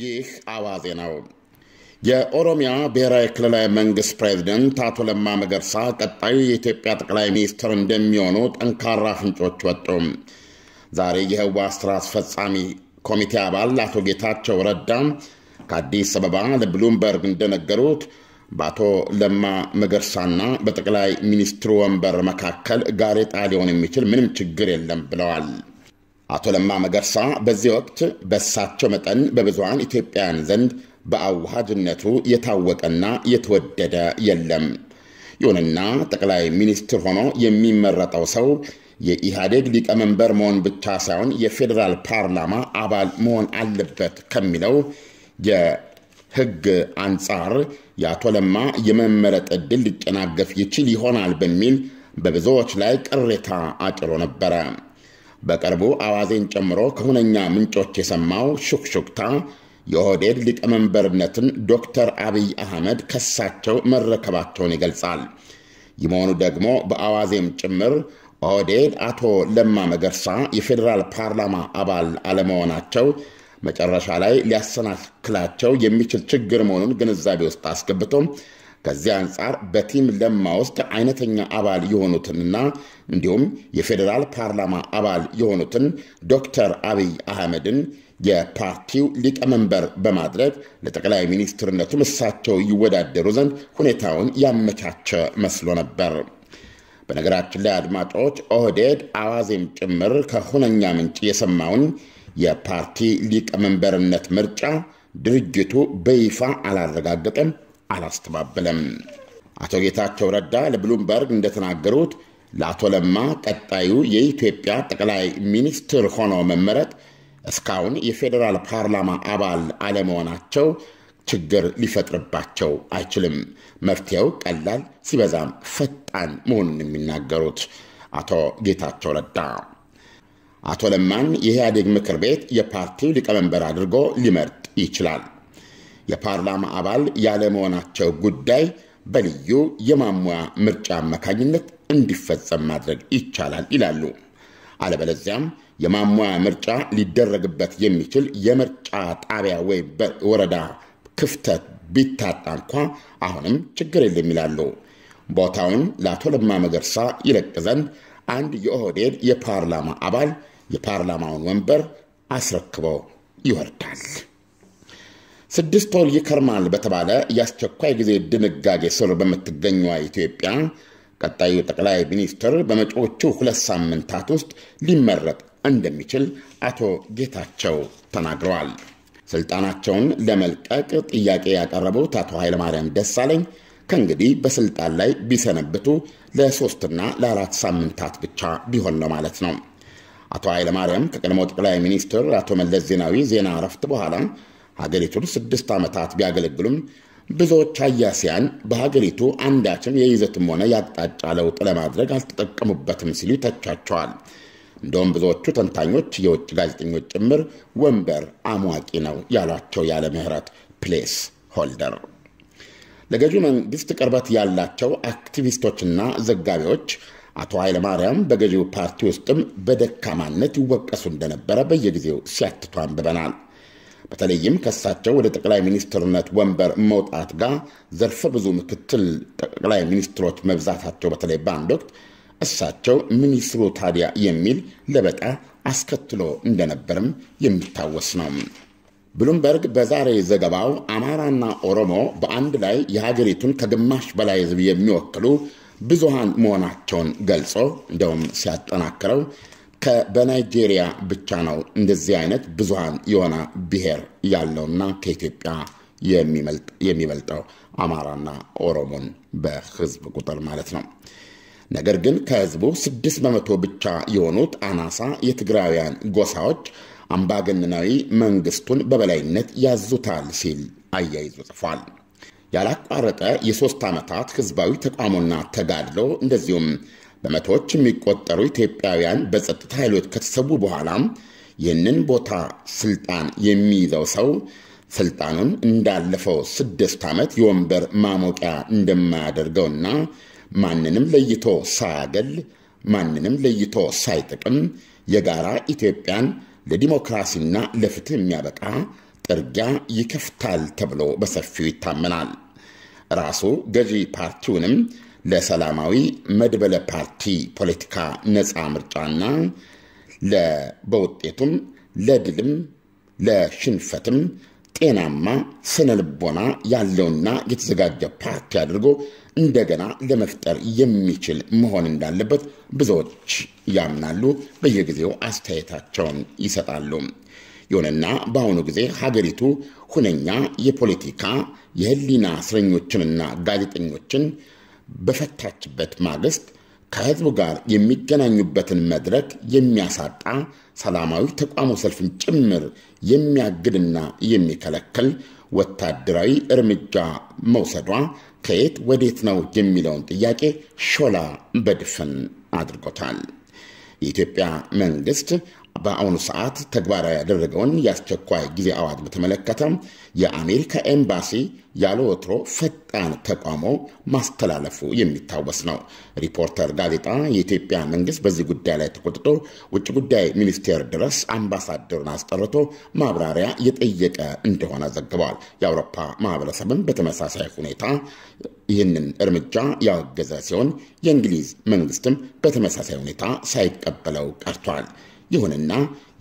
ይህ አዋዜ ነው። የኦሮሚያ ብሔራዊ ክልላዊ መንግስት ፕሬዚደንት አቶ ለማ መገርሳ ቀጣዩ የኢትዮጵያ ጠቅላይ ሚኒስትር እንደሚሆኑ ጠንካራ ፍንጮች ወጡ። ዛሬ የህዋ ስራ አስፈጻሚ ኮሚቴ አባል አቶ ጌታቸው ረዳ ከአዲስ አበባ ለብሉምበርግ እንደነገሩት በአቶ ለማ መገርሳና በጠቅላይ ሚኒስትሩ ወንበር መካከል ጋሬጣ ሊሆን የሚችል ምንም ችግር የለም ብለዋል። አቶ ለማ መገርሳ በዚህ ወቅት በሳቸው መጠን በብዙሃን ኢትዮጵያውያን ዘንድ በአዋሃጅነቱ የታወቀና የተወደደ የለም። ይሁንና ጠቅላይ ሚኒስትር ሆኖ የሚመረጠው ሰው የኢህአዴግ ሊቀመንበር መሆን ብቻ ሳይሆን የፌዴራል ፓርላማ አባል መሆን አለበት ከሚለው የሕግ አንጻር የአቶ ለማ የመመረጥ ዕድል ሊጨናገፍ ይችል ይሆናል በሚል በብዙዎች ላይ ቅሬታ አጭሮ ነበረ። በቅርቡ አዋዜን ጨምሮ ከሁነኛ ምንጮች የሰማው ሹክሹክታ የኦህዴድ ሊቀመንበርነትን ዶክተር አብይ አህመድ ከሳቸው መረከባቸውን ይገልጻል። ይህ መሆኑ ደግሞ በአዋዜም ጭምር ኦህዴድ አቶ ለማ መገርሳ የፌዴራል ፓርላማ አባል አለመሆናቸው መጨረሻ ላይ ሊያሰናክላቸው የሚችል ችግር መሆኑን ግንዛቤ ውስጥ አስገብቶ ከዚያ አንጻር በቲም ለማ ውስጥ አይነተኛ አባል የሆኑትንና እንዲሁም የፌዴራል ፓርላማ አባል የሆኑትን ዶክተር አብይ አህመድን የፓርቲው ሊቀመንበር በማድረግ ለጠቅላይ ሚኒስትርነቱም እሳቸው ይወዳደሩ ዘንድ ሁኔታውን ያመቻቸ መስሎ ነበር። በነገራችን ላይ አድማጮች፣ ኦህዴድ አዋዜም ጭምር ከሁነኛ ምንጭ የሰማውን የፓርቲ ሊቀመንበርነት ምርጫ ድርጅቱ በይፋ አላረጋገጠም። አላስተባበለም። አቶ ጌታቸው ረዳ ለብሉምበርግ እንደተናገሩት ለአቶ ለማ ቀጣዩ የኢትዮጵያ ጠቅላይ ሚኒስትር ሆኖ መመረጥ እስካሁን የፌዴራል ፓርላማ አባል አለመሆናቸው ችግር ሊፈጥርባቸው አይችልም። መፍትሄው ቀላል ሲበዛም ፈጣን መሆኑን የሚናገሩት አቶ ጌታቸው ረዳ አቶ ለማን የኢህአዴግ ምክር ቤት የፓርቲው ሊቀመንበር አድርጎ ሊመርጥ ይችላል። የፓርላማ አባል ያለመሆናቸው ጉዳይ በልዩ የማሟያ ምርጫ አማካኝነት እንዲፈጸም ማድረግ ይቻላል ይላሉ። አለበለዚያም የማሟያ ምርጫ ሊደረግበት የሚችል የምርጫ ጣቢያ ወይም ወረዳ ክፍተት ቢታጣ እንኳ አሁንም ችግር የለም ይላሉ። ቦታውን ለአቶ ለማ መገርሳ ይለቅ ዘንድ አንድ የኦህዴድ የፓርላማ አባል የፓርላማውን ወንበር አስረክበው ይወርዳል። ስድስት ወር ይከርማል በተባለ የአስቸኳይ ጊዜ ድንጋጌ ስር በምትገኘዋ ኢትዮጵያ ቀጣዩ ጠቅላይ ሚኒስትር በመጪዎቹ ሁለት ሳምንታት ውስጥ ሊመረጥ እንደሚችል አቶ ጌታቸው ተናግረዋል። ስልጣናቸውን ለመልቀቅ ጥያቄ ያቀረቡት አቶ ኃይለማርያም ደሳለኝ ከእንግዲህ በስልጣን ላይ ቢሰነብቱ ለሶስትና ለአራት ሳምንታት ብቻ ቢሆን ነው ማለት ነው። አቶ ኃይለማርያም ከቀድሞ ጠቅላይ ሚኒስትር አቶ መለስ ዜናዊ ዜና እረፍት በኋላ ሀገሪቱን ስድስት ዓመታት ቢያገለግሉም ብዙዎች አያሲያን በሀገሪቱ አንዳችም የይዘትም ሆነ የአቅጣጫ ለውጥ ለማድረግ አልተጠቀሙበትም ሲሉ ይተቻቸዋል። እንደውም ብዙዎቹ ተንታኞች፣ የውጭ ጋዜጠኞች ጭምር ወንበር አሟቂ ነው ያሏቸው ያለ ምህረት ፕሌስ ሆልደር ለገዢው መንግስት ቅርበት ያላቸው አክቲቪስቶችና ዘጋቢዎች አቶ ኃይለማርያም በገዢው ፓርቲ ውስጥም በደካማነት ይወቀሱ እንደነበረ በየጊዜው ሲያትቱ አንብበናል። በተለይም ከሳቸው ወደ ጠቅላይ ሚኒስትርነት ወንበር መውጣት ጋር ዘርፈ ብዙ ምክትል ጠቅላይ ሚኒስትሮች መብዛታቸው በተለይ በአንድ ወቅት እሳቸው ሚኒስትሩ ታዲያ የሚል ለበጣ አስከትሎ እንደነበርም የሚታወስ ነው። ብሉምበርግ በዛሬ ዘገባው አማራና ኦሮሞ በአንድ ላይ የሀገሪቱን ከግማሽ በላይ ሕዝብ የሚወክሉ ብዙሃን መሆናቸውን ገልጾ እንደውም ሲያጠናክረው በናይጄሪያ ብቻ ነው እንደዚህ አይነት ብዙሃን የሆነ ብሔር ያለውና ከኢትዮጵያ የሚበልጠው አማራና ኦሮሞን በህዝብ ቁጥር ማለት ነው። ነገር ግን ከህዝቡ ስድስት በመቶ ብቻ የሆኑት አናሳ የትግራውያን ጎሳዎች አምባገነናዊ መንግስቱን በበላይነት ያዙታል ሲል አያይዞ ጽፏል። ያላቋረጠ የሶስት ዓመታት ህዝባዊ ተቃውሞና ተጋድሎ እንደዚሁም በመቶዎች የሚቆጠሩ ኢትዮጵያውያን በጸጥታ ኃይሎች ከተሰዉ በኋላ ይህንን ቦታ ስልጣን የሚይዘው ሰው ስልጣኑን እንዳለፈው ስድስት ዓመት የወንበር ማሞቂያ እንደማያደርገውና ማንንም ለይቶ ሳያገል ማንንም ለይቶ ሳይጥቅም የጋራ ኢትዮጵያን ለዲሞክራሲና ለፍትህ የሚያበቃ ጥርጊያ ይከፍታል ተብሎ በሰፊው ይታመናል። ራሱ ገዢ ፓርቲውንም ለሰላማዊ መድበለ ፓርቲ ፖለቲካ ነፃ ምርጫና በውጤቱም ለድልም ለሽንፈትም ጤናማ ስነ ልቦና ያለውና የተዘጋጀ ፓርቲ አድርጎ እንደገና ለመፍጠር የሚችል መሆን እንዳለበት ብዙዎች ያምናሉ። በየጊዜው አስተያየታቸውን ይሰጣሉ። ይሁንና በአሁኑ ጊዜ ሀገሪቱ ሁነኛ የፖለቲካ የህሊና እስረኞችንና ጋዜጠኞችን በፈታችበት ማግስት ከህዝቡ ጋር የሚገናኙበትን መድረክ የሚያሳጣ ሰላማዊ ተቃውሞ ሰልፍን ጭምር የሚያግድና የሚከለክል ወታደራዊ እርምጃ መውሰዷ ከየት ወዴት ነው የሚለውን ጥያቄ ሾላ በድፍን አድርጎታል። የኢትዮጵያ መንግስት በአሁኑ ሰዓት ተግባራዊ ያደረገውን የአስቸኳይ ጊዜ አዋጅ በተመለከተ የአሜሪካ ኤምባሲ ያለ ወትሮ ፈጣን ተቋሞ ማስተላለፉ የሚታወስ ነው። ሪፖርተር ጋዜጣ የኢትዮጵያ መንግስት በዚህ ጉዳይ ላይ ተቆጥቶ ውጭ ጉዳይ ሚኒስቴር ድረስ አምባሳደሩን አስጠርቶ ማብራሪያ የጠየቀ እንደሆነ ዘግቧል። የአውሮፓ ማህበረሰብም በተመሳሳይ ሁኔታ ይህንን እርምጃ ያወገዘ ሲሆን የእንግሊዝ መንግስትም በተመሳሳይ ሁኔታ ሳይቀበለው ቀርቷል። ይሁንና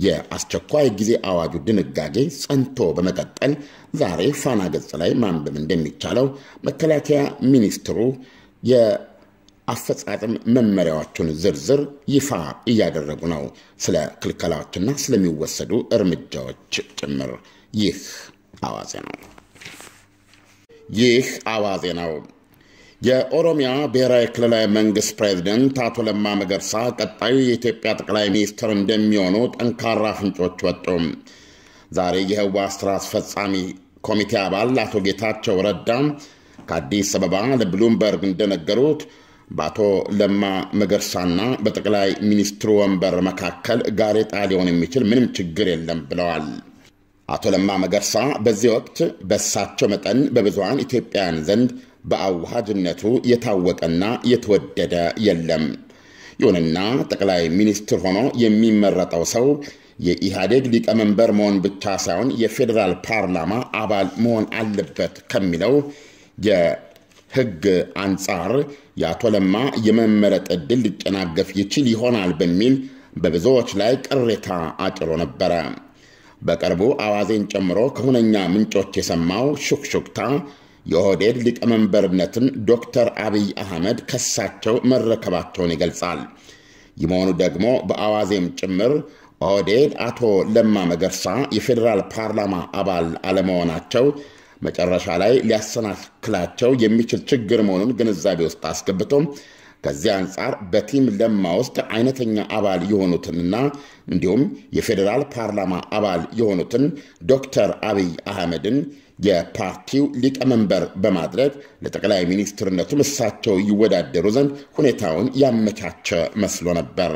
የአስቸኳይ ጊዜ አዋጁ ድንጋጌ ጸንቶ በመቀጠል ዛሬ ፋና ገጽ ላይ ማንበብ እንደሚቻለው መከላከያ ሚኒስትሩ የአፈጻጸም መመሪያዎቹን ዝርዝር ይፋ እያደረጉ ነው፣ ስለ ክልከላዎችና ስለሚወሰዱ እርምጃዎች ጭምር። ይህ አዋዜ ነው። ይህ አዋዜ ነው። የኦሮሚያ ብሔራዊ ክልላዊ መንግስት ፕሬዚደንት አቶ ለማ መገርሳ ቀጣዩ የኢትዮጵያ ጠቅላይ ሚኒስትር እንደሚሆኑ ጠንካራ ፍንጮች ወጡ። ዛሬ የህዋ ስራ አስፈጻሚ ኮሚቴ አባል አቶ ጌታቸው ረዳ ከአዲስ አበባ ለብሉምበርግ እንደነገሩት በአቶ ለማ መገርሳና በጠቅላይ ሚኒስትሩ ወንበር መካከል ጋሬጣ ሊሆን የሚችል ምንም ችግር የለም ብለዋል። አቶ ለማ መገርሳ በዚህ ወቅት በእሳቸው መጠን በብዙሃን ኢትዮጵያውያን ዘንድ በአዋሃጅነቱ የታወቀና የተወደደ የለም። ይሁንና ጠቅላይ ሚኒስትር ሆኖ የሚመረጠው ሰው የኢህአዴግ ሊቀመንበር መሆን ብቻ ሳይሆን የፌዴራል ፓርላማ አባል መሆን አለበት ከሚለው የህግ አንጻር የአቶ ለማ የመመረጥ ዕድል ሊጨናገፍ ይችል ይሆናል በሚል በብዙዎች ላይ ቅሬታ አጭሮ ነበረ። በቅርቡ አዋዜን ጨምሮ ከሁነኛ ምንጮች የሰማው ሹክሹክታ የኦህዴድ ሊቀመንበርነትን ዶክተር አብይ አህመድ ከሳቸው መረከባቸውን ይገልጻል። ይህ መሆኑ ደግሞ በአዋዜም ጭምር ኦህዴድ አቶ ለማ መገርሳ የፌዴራል ፓርላማ አባል አለመሆናቸው መጨረሻ ላይ ሊያሰናክላቸው የሚችል ችግር መሆኑን ግንዛቤ ውስጥ አስገብቶ ከዚህ አንጻር በቲም ለማ ውስጥ አይነተኛ አባል የሆኑትንና እንዲሁም የፌዴራል ፓርላማ አባል የሆኑትን ዶክተር አብይ አህመድን የፓርቲው ሊቀመንበር በማድረግ ለጠቅላይ ሚኒስትርነቱም እሳቸው ይወዳደሩ ዘንድ ሁኔታውን ያመቻቸ መስሎ ነበር።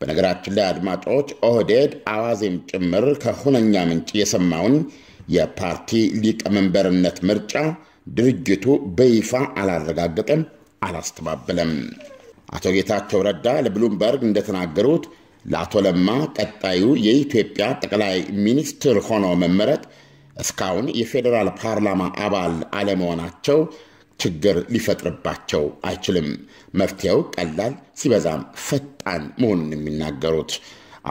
በነገራችን ላይ አድማጮች፣ ኦህዴድ አዋዜም ጭምር ከሁነኛ ምንጭ የሰማውን የፓርቲ ሊቀመንበርነት ምርጫ ድርጅቱ በይፋ አላረጋገጠም፣ አላስተባበለም። አቶ ጌታቸው ረዳ ለብሉምበርግ እንደተናገሩት ለአቶ ለማ ቀጣዩ የኢትዮጵያ ጠቅላይ ሚኒስትር ሆኖ መመረጥ እስካሁን የፌዴራል ፓርላማ አባል አለመሆናቸው ችግር ሊፈጥርባቸው አይችልም። መፍትሄው ቀላል ሲበዛም ፈጣን መሆኑን የሚናገሩት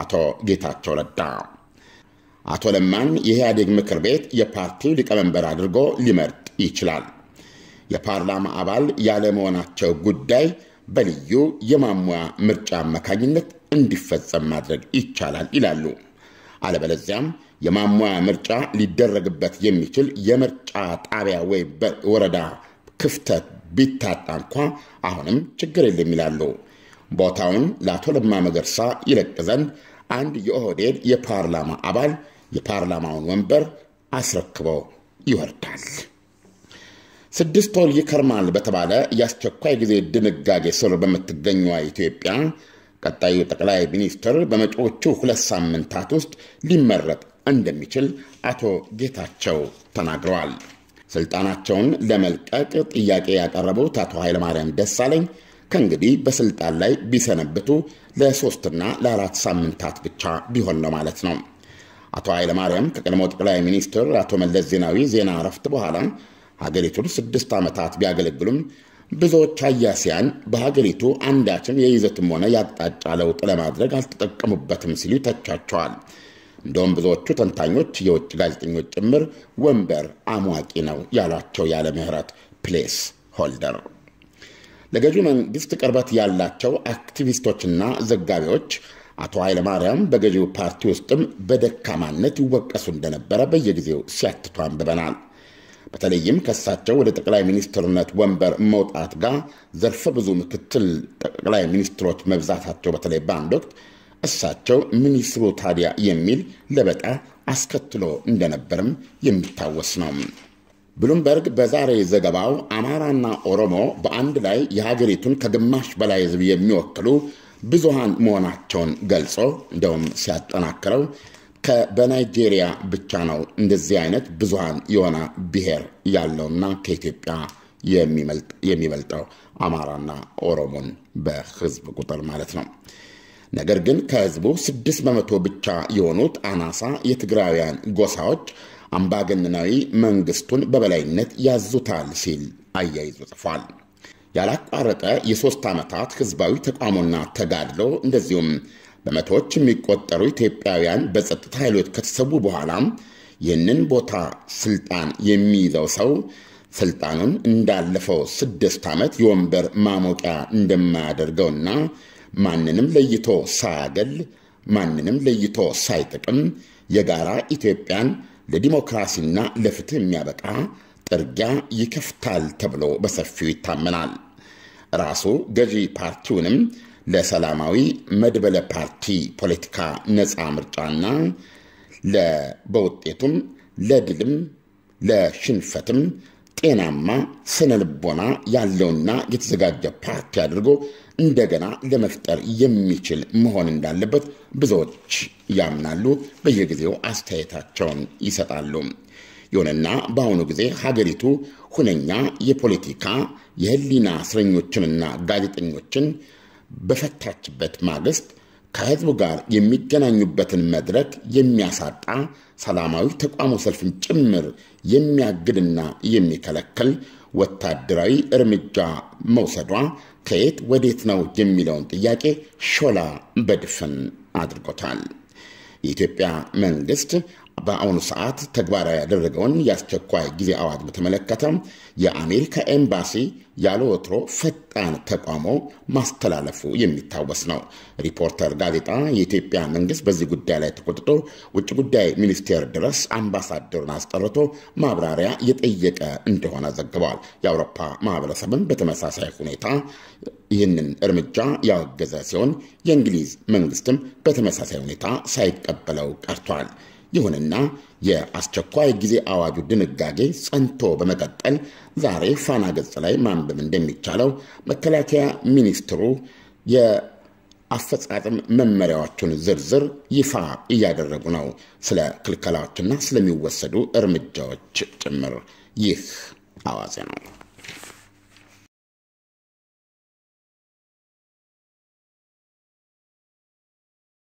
አቶ ጌታቸው ረዳ አቶ ለማን የኢህአዴግ ምክር ቤት የፓርቲው ሊቀመንበር አድርጎ ሊመርጥ ይችላል። የፓርላማ አባል ያለመሆናቸው ጉዳይ በልዩ የማሙያ ምርጫ አማካኝነት እንዲፈጸም ማድረግ ይቻላል ይላሉ። አለበለዚያም የማሟያ ምርጫ ሊደረግበት የሚችል የምርጫ ጣቢያ ወይም ወረዳ ክፍተት ቢታጣ እንኳ አሁንም ችግር የለም ይላሉ። ቦታውን ለአቶ ለማ መገርሳ ይለቅ ዘንድ አንድ የኦህዴድ የፓርላማ አባል የፓርላማውን ወንበር አስረክበው ይወርዳል። ስድስት ወር ይከርማል በተባለ የአስቸኳይ ጊዜ ድንጋጌ ስር በምትገኘዋ ኢትዮጵያ ቀጣዩ ጠቅላይ ሚኒስትር በመጪዎቹ ሁለት ሳምንታት ውስጥ ሊመረጥ እንደሚችል አቶ ጌታቸው ተናግረዋል። ስልጣናቸውን ለመልቀቅ ጥያቄ ያቀረቡት አቶ ኃይለማርያም ደሳለኝ ከእንግዲህ በስልጣን ላይ ቢሰነብቱ ለሶስትና ለአራት ሳምንታት ብቻ ቢሆን ነው ማለት ነው። አቶ ኃይለማርያም ከቀድሞ ጠቅላይ ሚኒስትር አቶ መለስ ዜናዊ ዜና እረፍት በኋላ ሀገሪቱን ስድስት ዓመታት ቢያገለግሉም ብዙዎች አያሲያን በሀገሪቱ አንዳችም የይዘትም ሆነ ያቅጣጫ ለውጥ ለማድረግ አልተጠቀሙበትም ሲሉ ይተቻቸዋል። እንደውም ብዙዎቹ ተንታኞች የውጭ ጋዜጠኞች ጭምር ወንበር አሟቂ ነው ያሏቸው ያለ ምህረት ፕሌስ ሆልደር ለገዢው መንግስት ቅርበት ያላቸው አክቲቪስቶችና ዘጋቢዎች አቶ ኃይለማርያም በገዢው ፓርቲ ውስጥም በደካማነት ይወቀሱ እንደነበረ በየጊዜው ሲያትቱ አንብበናል። በተለይም ከሳቸው ወደ ጠቅላይ ሚኒስትርነት ወንበር መውጣት ጋር ዘርፈ ብዙ ምክትል ጠቅላይ ሚኒስትሮች መብዛታቸው በተለይ በአንድ ወቅት እሳቸው ምን ይስሩ ታዲያ የሚል ለበጣ አስከትሎ እንደነበርም የሚታወስ ነው። ብሉምበርግ በዛሬ ዘገባው አማራና ኦሮሞ በአንድ ላይ የሀገሪቱን ከግማሽ በላይ ሕዝብ የሚወክሉ ብዙሃን መሆናቸውን ገልጾ እንደውም ሲያጠናክረው በናይጄሪያ ብቻ ነው እንደዚህ አይነት ብዙሃን የሆነ ብሔር ያለውና ከኢትዮጵያ የሚበልጠው አማራና ኦሮሞን በህዝብ ቁጥር ማለት ነው። ነገር ግን ከህዝቡ 6 በመቶ ብቻ የሆኑት አናሳ የትግራውያን ጎሳዎች አምባገነናዊ መንግስቱን በበላይነት ያዙታል ሲል አያይዞ ጽፏል። ያላቋረጠ የሦስት ዓመታት ህዝባዊ ተቃውሞና ተጋድሎ እንደዚሁም በመቶዎች የሚቆጠሩ ኢትዮጵያውያን በጸጥታ ኃይሎች ከተሰዉ በኋላም ይህንን ቦታ ስልጣን የሚይዘው ሰው ስልጣኑን እንዳለፈው ስድስት ዓመት የወንበር ማሞቂያ እንደማያደርገውና ማንንም ለይቶ ሳያገል፣ ማንንም ለይቶ ሳይጠቅም የጋራ ኢትዮጵያን ለዲሞክራሲና ለፍትህ የሚያበቃ ጥርጊያ ይከፍታል ተብሎ በሰፊው ይታመናል። ራሱ ገዢ ፓርቲውንም ለሰላማዊ መድበለ ፓርቲ ፖለቲካ ነፃ ምርጫና በውጤቱም ለድልም ለሽንፈትም ጤናማ ስነ ልቦና ያለውና የተዘጋጀ ፓርቲ አድርጎ እንደገና ለመፍጠር የሚችል መሆን እንዳለበት ብዙዎች ያምናሉ። በየጊዜው አስተያየታቸውን ይሰጣሉ። ይሁንና በአሁኑ ጊዜ ሀገሪቱ ሁነኛ የፖለቲካ የህሊና እስረኞችንና ጋዜጠኞችን በፈታችበት ማግስት ከህዝቡ ጋር የሚገናኙበትን መድረክ የሚያሳጣ ሰላማዊ ተቃውሞ ሰልፍን ጭምር የሚያግድና የሚከለክል ወታደራዊ እርምጃ መውሰዷ ከየት ወዴት ነው የሚለውን ጥያቄ ሾላ በድፍን አድርጎታል። የኢትዮጵያ መንግስት በአሁኑ ሰዓት ተግባራዊ ያደረገውን የአስቸኳይ ጊዜ አዋጅ በተመለከተ የአሜሪካ ኤምባሲ ያለ ወትሮ ፈጣን ተቃውሞ ማስተላለፉ የሚታወስ ነው። ሪፖርተር ጋዜጣ የኢትዮጵያ መንግስት በዚህ ጉዳይ ላይ ተቆጥቶ ውጭ ጉዳይ ሚኒስቴር ድረስ አምባሳደሩን አስጠርቶ ማብራሪያ የጠየቀ እንደሆነ ዘግቧል። የአውሮፓ ማህበረሰብን በተመሳሳይ ሁኔታ ይህንን እርምጃ ያወገዘ ሲሆን የእንግሊዝ መንግስትም በተመሳሳይ ሁኔታ ሳይቀበለው ቀርቷል። ይሁንና የአስቸኳይ ጊዜ አዋጁ ድንጋጌ ጸንቶ በመቀጠል ዛሬ ፋና ገጽ ላይ ማንበብ እንደሚቻለው መከላከያ ሚኒስትሩ የአፈጻጸም መመሪያዎቹን ዝርዝር ይፋ እያደረጉ ነው፣ ስለ ክልከላዎችና ስለሚወሰዱ እርምጃዎች ጭምር። ይህ አዋዜ ነው።